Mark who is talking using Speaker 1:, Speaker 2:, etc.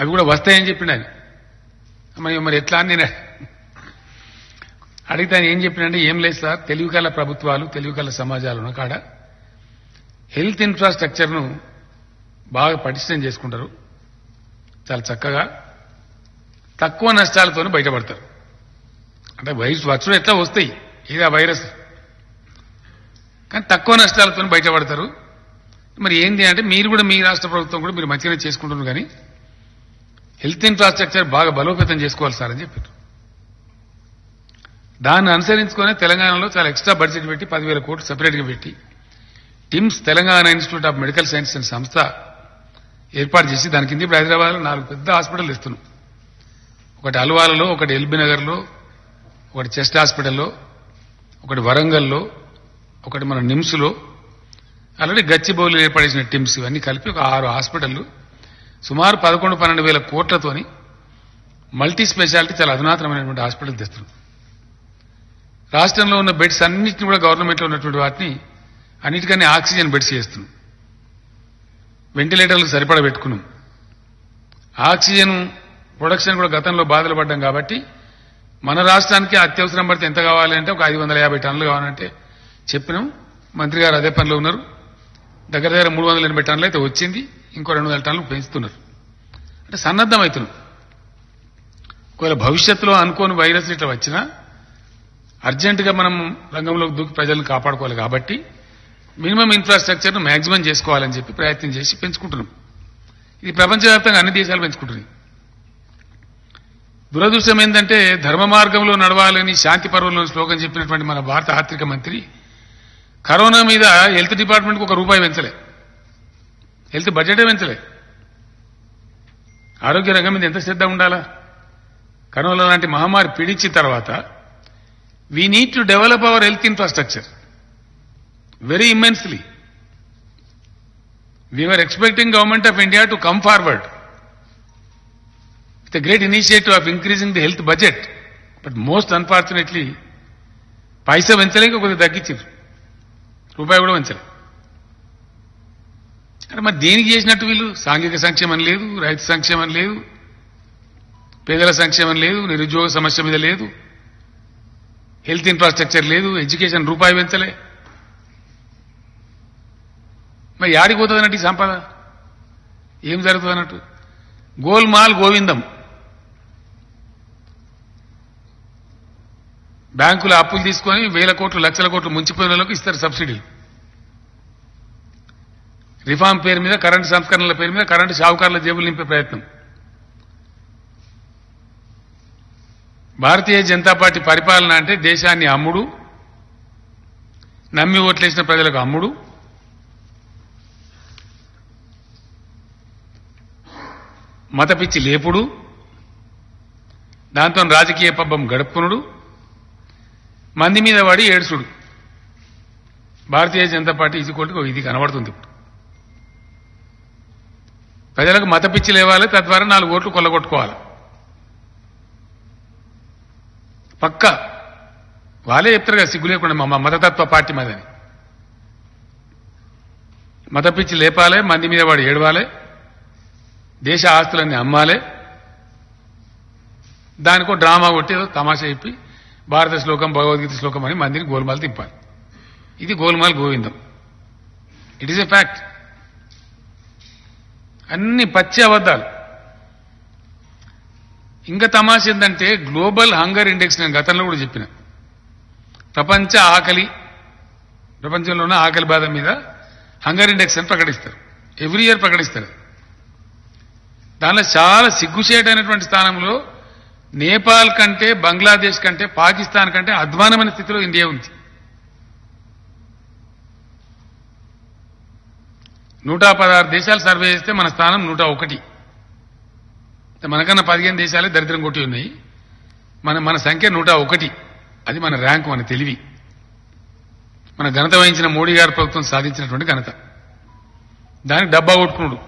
Speaker 1: అవి కూడా వస్తాయని చెప్పిండు ఆయన మరి మరి ఎట్లా అని నేను అడిగితే ఆయన ఏం చెప్పినంటే ఏం లేదు సార్ తెలుగు కళ ప్రభుత్వాలు తెలుగు కళ సమాజాలు ఉన్న కాడ హెల్త్ ఇన్ఫ్రాస్ట్రక్చర్ను బాగా పటిష్టం చేసుకుంటారు చాలా చక్కగా తక్కువ నష్టాలతో బయటపడతారు అంటే వైరస్ వచ్చడం ఎట్లా వస్తాయి ఇది ఆ వైరస్ కానీ తక్కువ నష్టాలతో బయటపడతారు మరి ఏంటి అంటే మీరు కూడా మీ రాష్ట్ర ప్రభుత్వం కూడా మీరు మంచిగానే చేసుకుంటున్నారు కానీ హెల్త్ ఇన్ఫ్రాస్ట్రక్చర్ బాగా బలోపేతం చేసుకోవాలి సార్ అని చెప్పారు దాన్ని అనుసరించుకొని తెలంగాణలో చాలా ఎక్స్ట్రా బడ్జెట్ పెట్టి పదివేల కోట్లు గా పెట్టి TIMS Telangana institute of medical science అనే సంస్థ ఏర్పాటు చేసి దాని కింద ఇప్పుడు హైదరాబాద్లో నాలుగు పెద్ద హాస్పిటల్ ఇస్తున్నాం ఒకటి అల్వాలలో ఒకటి ఎల్బీనగర్లో ఒకటి చెస్ట్ హాస్పిటల్లో ఒకటి వరంగల్లో ఒకటి మన నిమ్స్లో ఆల్రెడీ ఏర్పాటు చేసిన టిమ్స్ ఇవన్నీ కలిపి ఒక ఆరు హాస్పిటళ్ళు సుమారు పదకొండు పన్నెండు వేల కోట్లతోని మల్టీ స్పెషాలిటీ చాలా అధునాతనమైనటువంటి హాస్పిటల్ తెస్తున్నాం రాష్ట్రంలో ఉన్న బెడ్స్ అన్నింటినీ కూడా గవర్నమెంట్లో ఉన్నటువంటి వాటిని అన్నిటికన్నా ఆక్సిజన్ బెడ్స్ చేస్తున్నాం వెంటిలేటర్లు సరిపడా పెట్టుకున్నాం ఆక్సిజన్ ప్రొడక్షన్ కూడా గతంలో బాధలు పడ్డాం కాబట్టి మన రాష్ట్రానికి అత్యవసరం పడితే ఎంత కావాలంటే ఒక ఐదు వందల యాభై టన్నులు కావాలంటే చెప్పినాం మంత్రి గారు అదే పనిలో ఉన్నారు దగ్గర దగ్గర మూడు వందల ఎనభై టన్నులు అయితే వచ్చింది ఇంకో రెండు వేల టన్నులు పెంచుతున్నారు అంటే అవుతున్నారు ఒకవేళ భవిష్యత్తులో అనుకోని వైరస్ ఇట్లా వచ్చినా అర్జెంటుగా మనం రంగంలోకి దూకి ప్రజలను కాపాడుకోవాలి కాబట్టి మినిమం ను మాక్సిమం చేసుకోవాలని చెప్పి ప్రయత్నం చేసి పెంచుకుంటున్నాం ఇది ప్రపంచవ్యాప్తంగా అన్ని దేశాలు పెంచుకుంటున్నాయి దురదృష్టం ఏంటంటే ధర్మ మార్గంలో నడవాలని శాంతి పర్వంలో శ్లోకం చెప్పినటువంటి మన భారత ఆర్థిక మంత్రి కరోనా మీద హెల్త్ కు ఒక రూపాయి పెంచలే హెల్త్ బడ్జెటే పెంచలే ఆరోగ్య రంగం మీద ఎంత శ్రద్ధ ఉండాలా కరోనా లాంటి మహమ్మారి పీడించిన తర్వాత we need to develop our health infrastructure very immensely are expecting government of India to come forward with great initiative of increasing the health budget but most unfortunately పైసా పెంచలేక కొద్దిగా తగ్గించారు రూపాయి కూడా పెంచలేదు అంటే మరి దేనికి చేసినట్టు వీళ్ళు సాంఘిక సంక్షేమం లేదు రైతు సంక్షేమం లేదు పేదల సంక్షేమం లేదు నిరుద్యోగ సమస్య మీద లేదు హెల్త్ ఇన్ఫ్రాస్ట్రక్చర్ లేదు ఎడ్యుకేషన్ రూపాయి పెంచలే మరి యాడికి పోతుందన్నట్టు ఈ సంపద ఏం జరుగుతుంది అన్నట్టు గోల్మాల్ గోవిందం బ్యాంకులు అప్పులు తీసుకొని వేల కోట్లు లక్షల కోట్లు మున్సిపల్ ఇస్తారు సబ్సిడీలు రిఫార్మ్ పేరు మీద కరెంటు సంస్కరణల పేరు మీద కరెంటు షావుకారుల జేబులు నింపే ప్రయత్నం భారతీయ జనతా పార్టీ పరిపాలన అంటే దేశాన్ని అమ్ముడు నమ్మి ఓట్లేసిన ప్రజలకు అమ్ముడు మతపిచ్చి లేపుడు దాంతో రాజకీయ పబ్బం గడుపునుడు మంది మీద వాడి ఏడుసుడు భారతీయ జనతా పార్టీ ఇది కొట్టుకు ఇది కనబడుతుంది ఇప్పుడు ప్రజలకు మత పిచ్చి లేవాలి తద్వారా నాలుగు ఓట్లు కొల్లగొట్టుకోవాలి పక్క వాళ్ళే చెప్తారు కదా సిగ్గు లేకుండా మా మతతత్వ పార్టీ మాదని మత పిచ్చి లేపాలి మంది మీద వాడు ఏడవాలి దేశ ఆస్తులన్నీ అమ్మాలి దానికో డ్రామా కొట్టి తమాషా చెప్పి భారత శ్లోకం భగవద్గీత శ్లోకం అని మందిని గోల్మాల్ తిప్పాలి ఇది గోల్మాల్ గోవిందం ఇట్ ఈస్ ఎ ఫ్యాక్ట్ అన్ని పచ్చి అబద్ధాలు ఇంకా తమాష ఏంటంటే గ్లోబల్ హంగర్ ఇండెక్స్ నేను గతంలో కూడా చెప్పిన ప్రపంచ ఆకలి ప్రపంచంలో ఉన్న ఆకలి బాధ మీద హంగర్ ఇండెక్స్ అని ప్రకటిస్తారు ఎవ్రీ ఇయర్ ప్రకటిస్తారు దానిలో చాలా సిగ్గుచేటైనటువంటి స్థానంలో నేపాల్ కంటే బంగ్లాదేశ్ కంటే పాకిస్తాన్ కంటే అధ్వానమైన స్థితిలో ఇండియా ఉంది నూట పదహారు దేశాలు సర్వే చేస్తే మన స్థానం నూట ఒకటి మనకన్నా పదిహేను దేశాలే దరిద్రం కొట్టి ఉన్నాయి మన మన సంఖ్య నూట ఒకటి అది మన ర్యాంకు మన తెలివి మన ఘనత వహించిన మోడీ గారి ప్రభుత్వం సాధించినటువంటి ఘనత దానికి డబ్బా కొట్టుకున్నాడు